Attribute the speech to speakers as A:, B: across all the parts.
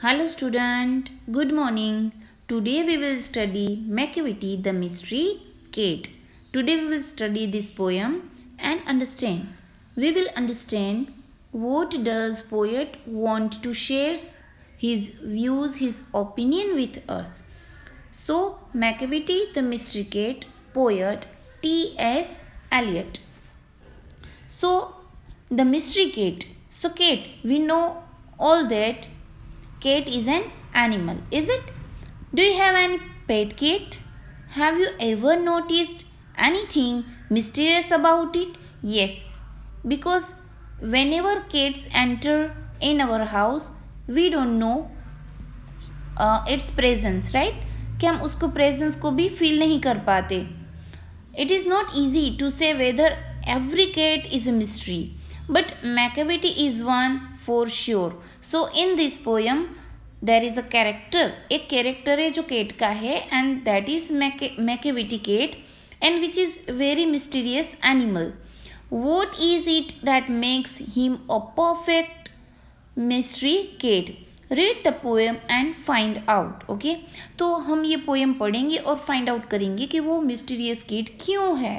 A: Hello student, good morning. Today we will study Macavity, the Mystery Kate. Today we will study this poem and understand. We will understand what does poet want to share his views, his opinion with us. So Macavity, the Mystery Kate poet T.S. Eliot. So the Mystery Kate. So Kate, we know all that Cat is an animal, is it? Do you have any pet cat? Have you ever noticed anything mysterious about it? Yes, because whenever cats enter in our house, we don't know uh, its presence right कि हम उसको presence को भी feel नहीं कर पाते it is not easy to से weather every cat is a mystery but Macavity is one for sure so in this poem there is a character एक कैरेक्टर है जो केट का है and that is मैकेटी cat and which is very mysterious animal what is it that makes him a perfect mystery cat read the poem and find out okay तो हम ये poem पढ़ेंगे और फाइंड आउट करेंगे कि वो मिस्टीरियस किट क्यों है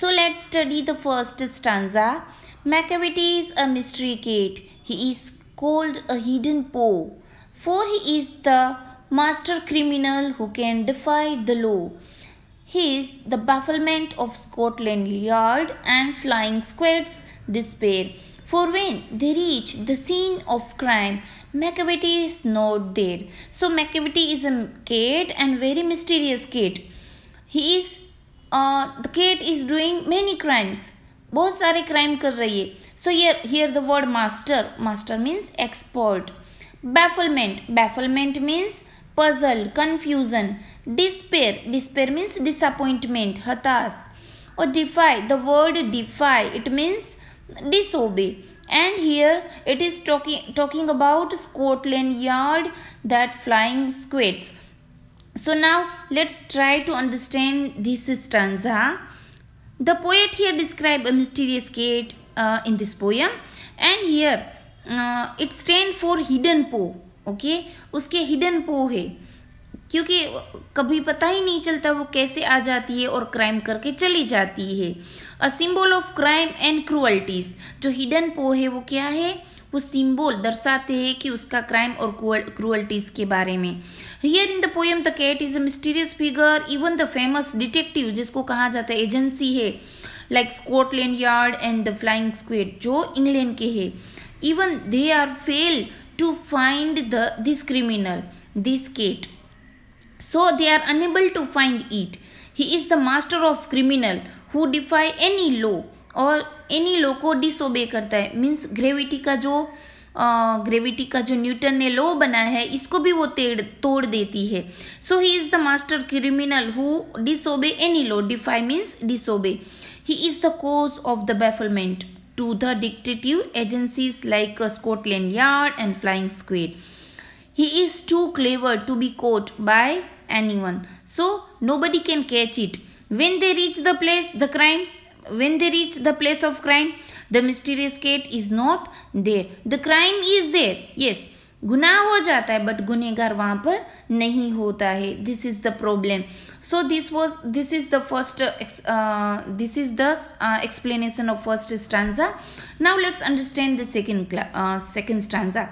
A: so let study the first stanza Macavity is a mystery cat. He is called a hidden paw, for he is the master criminal who can defy the law. He is the bafflement of Scotland Yard and Flying Squad's despair. For when they reach the scene of crime, McAvity is not there. So McAvity is a cat and very mysterious cat. He is uh, the cat is doing many crimes बहुत सारे crime कर रही है so here here the word master master means expert बैफलमेंट बैफलमेंट means puzzle confusion despair despair means disappointment हताश और DeFi the word DeFi it means disobey and here it is talking talking about scotland yard that flying squids so now let's try to understand this stanza The poet here described a mysterious gate uh, in this poem and here uh, it stand for hidden po okay उसके hidden po है क्योंकि कभी पता ही नहीं चलता वो कैसे आ जाती है और क्राइम करके चली जाती है a symbol of crime and क्रूअल्टीज जो हिडन पो है वो क्या है वो सिम्बोल दर्शाते हैं कि उसका क्राइम और क्रूअल्टीज के बारे में here in the poem the cat is a mysterious figure even the famous detective जिसको कहा जाता है एजेंसी है like Scotland yard and the flying squared जो इंग्लैंड के है even they are fail to find the this criminal this cat so they are unable to find it he is the master of criminal who DeFi any law और any law को disobey करता है means gravity का जो gravity का जो Newton ने law बनाया है इसको भी वो तेड़ तोड़ देती है सो he is the master criminal who disobey any law DeFi means disobey he is the cause of the bafflement to the डिक्टेटिव agencies like Scotland yard and flying squared he to clever to be coat by any one so no buddy can catch it when they reach the place the crime when they reach the place of crime the mysterious cat is not there the crime is there yes guna ho jata है but गुनेगार वहां पर नहीं होता है this is the problem so this was this is the first uh, uh this is the uh, explanation of first stanza now let's understand the second uh, second stanza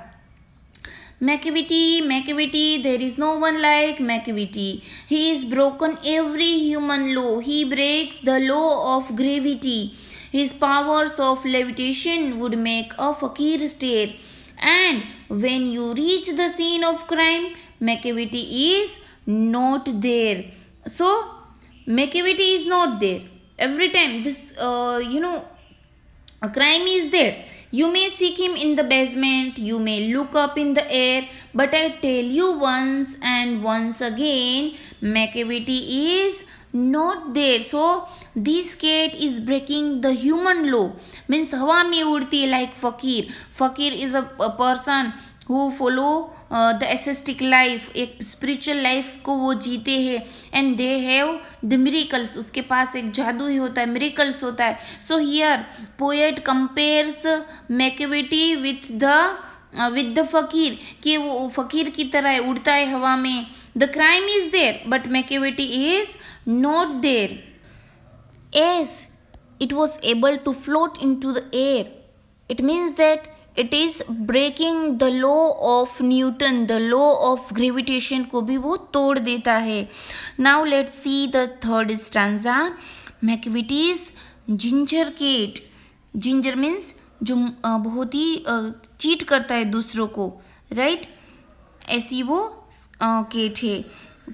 A: Macavity, Macavity, there is no one like Macavity. He is broken every human law. He breaks the law of gravity. His powers of levitation would make a fakir stare. And when you reach the scene of crime, Macavity is not there. So, Macavity is not there. Every time this, uh, you know, crime is there you may seek him in the basement, you may look up in the air, but I tell you once and once again, macavity is not there. So, this cat is breaking the human law. Means, hawa mein udti like fakir. Fakir is a, a person who follow the एसेस्टिक life एक spiritual life को वो जीते हैं and they have the miracles उसके पास एक जादू ही होता है मिरिकल्स होता है so here poet compares Macavity with the with the फकीर कि वो फकीर की तरह है, उड़ता है हवा में the crime is there but Macavity is not there it was able to float in to the air it means that it is breaking the law of Newton the law of gravitation को भी वो तोड़ देता है now let see the third stanza मैकविटीज ginger cat ginger means जो बहुत ही cheat करता है दूसरों को राइट ऐसी वो केट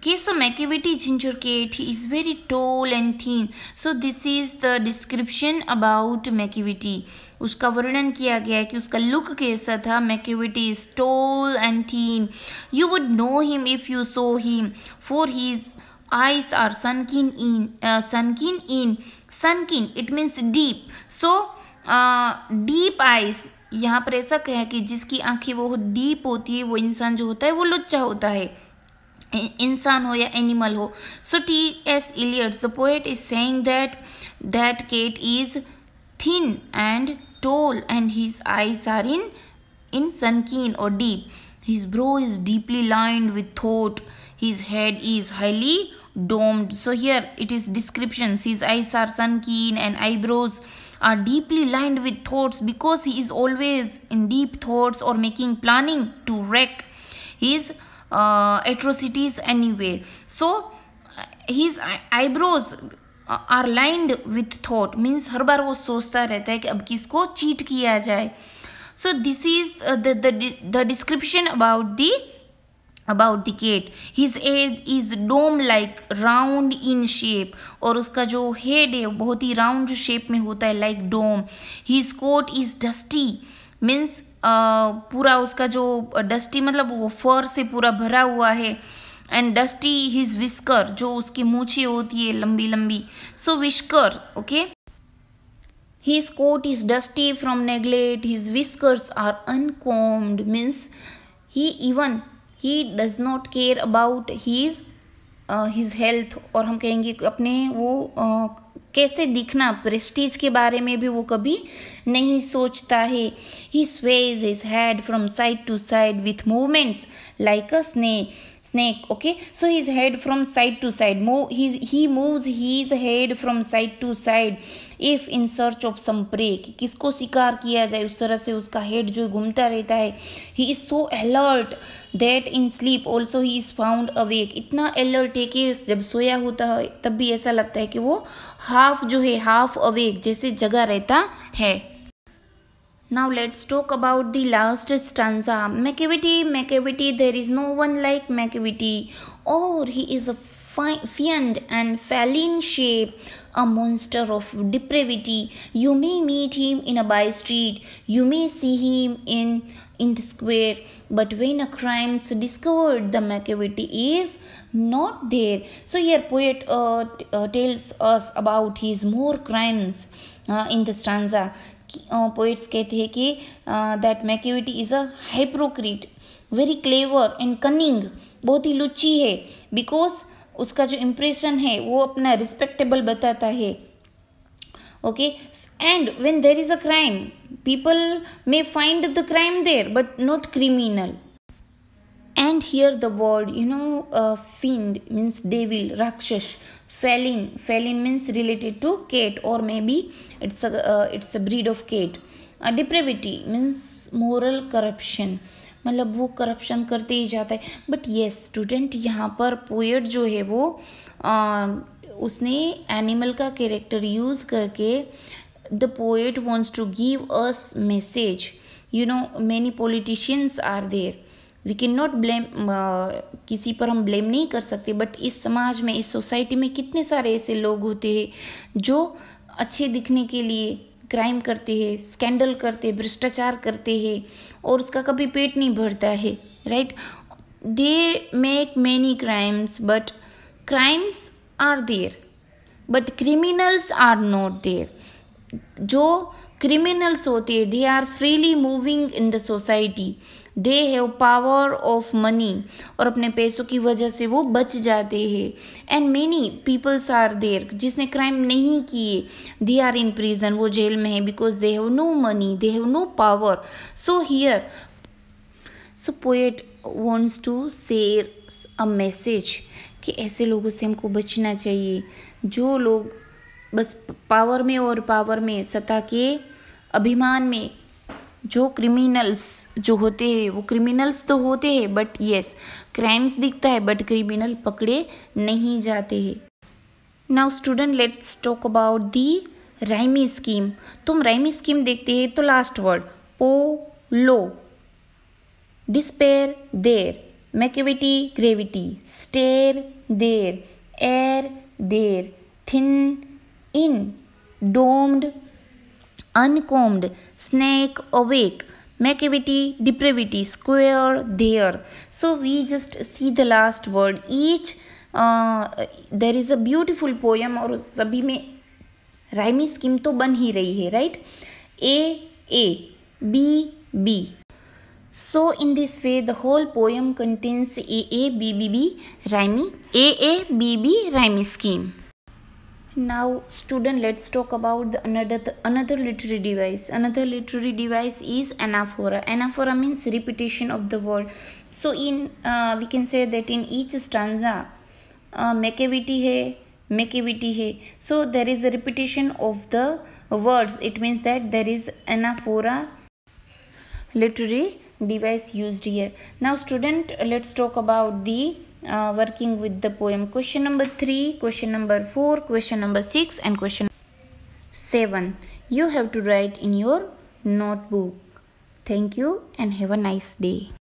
A: है सो Macavity ginger cat he is very toll and thin so this is the description about Macavity उसका वर्णन किया गया है कि उसका लुक कैसा था मैक्यूविटी toll and thin you would know him if you saw him for his ice are सनकिन in सनकिन in सनकिन it means deep so deep uh, uh यहाँ पर ऐसा कहे कि जिसकी आंखें बहुत डीप होती है वो इंसान जो होता है वो लुच्चा होता है इंसान हो या एनिमल हो so T S Eliot's the poet is saying that that cat is thin and tall and his eyes are in, in sunken or deep. His brow is deeply lined with thought. His head is highly domed. So here it is descriptions. His eyes are sunken and eyebrows are deeply lined with thoughts because he is always in deep thoughts or making planning to wreck his uh, atrocities anyway. So his eyebrows are lined with thought means हर बार वो सोचता रहता है कि अब किसको cheat किया जाए so this is the description about the about the cat his add is dome like round in shape और उसका जो हेड है बहुत ही राउंड शेप में होता है like dome his coat is dusty means पूरा उसका जो डस्टी uh, मतलब वो फर से पूरा भरा हुआ है एंड डस्टी हिज विस्कर जो उसकी मूछी होती है लंबी लंबी सो whisker okay his coat is dusty from neglect his whiskers are अनकॉम्ड means he even he does not care about his his health और हम कहेंगे अपने वो uh, कैसे दिखना प्रेस्टीज के बारे में भी वो कभी नहीं सोचता है ही Suez is had from side to side with movements like a snake snake okay so his head from side to side move his he moves his head from side to side if in search of some prey कि किसको शिकार किया जाए उस तरह से उसका head जो घूमता रहता है he is so alert that in sleep also he is found awake इतना अलर्ट है कि जब सोया होता है तब भी ऐसा लगता है कि वो हाफ जो है हाफ अवेक जैसे जगह रहता है Now let's talk about the last stanza. Macavity, Macavity, there is no one like Macavity. Or oh, he is a fiend and feline shape, a monster of depravity. You may meet him in a by street. You may see him in in the square. But when a crime's discovered, the Macavity is not there. So here poet uh, uh, tells us about his more crimes uh, in the stanza. Poets कहते हैं कि that मैक्यूटी is a हाइप्रोक्रीट very clever and cunning बहुत ही Luche है because उसका जो impression है वो अपना रिस्पेक्टेबल बताता है okay and when there is a crime people may find the crime there but not criminal and here the word you know uh, fiend means devil rakshas felin felin means related to cat or maybe it's a uh, it's a breed of cat uh, depravity means moral corruption मतलब वो corruption करते ही जाता है but ये student यहाँ पर poet जो है वो आ, उसने एनिमल का कैरेक्टर यूज़ करके the poet wants to give us message you know many politicians are there we can not blame किसी पर हम ब्लेम नहीं कर सकते बट इस समाज में इस सोसाइटी में कितने सारे ऐसे लोग होते हैं जो अच्छे दिखने के लिए क्राइम करते हैं स्कैंडल करते भ्रष्टाचार करते हैं और उसका कभी पेट नहीं भरता है right they make many crimes but crimes are there but criminals are not there जो क्रिमिनल्स होते हैं they are freely moving in the society they have power of money और अपने पैसों की वजह से वो बच जाते हैं and many peoples are there जिसने क्राइम नहीं किए दे आर इन प्रिजन वो जेल में है because they have no money they have no power so here so poet wants to share a message कि ऐसे लोगों से हमको बचना चाहिए जो लोग बस पावर में और पावर में सत्ता के अभिमान में जो क्रिमिनल्स जो होते हैं वो क्रिमिनल्स तो होते हैं बट यस क्राइम्स दिखता है बट क्रिमिनल पकड़े नहीं जाते हैं now student let's talk about the Raimi scheme तुम राइमी स्कीम देखते हैं तो last word O low despair there Macavity gravity स्टेर there air there thin in doomed अनकोम्ड snack awake Macavity depravity square there so we just see the last word each there is a beautiful poem और सभी में Raimi scheme तो बन ही रही है right A A B B so in this way the whole poem contains A A B B B Raimi A A B B Raimi scheme now student let's talk about another another literary device another literary device is anaphora anaphora means repetition of the word so in uh, we can say that in each stanza uh, he, hai he." hai so there is a repetition of the words it means that there is anaphora literary device used here now student let's talk about the uh, working with the poem question number 3 question number 4 question number 6 and question 7 you have to write in your notebook thank you and have a nice day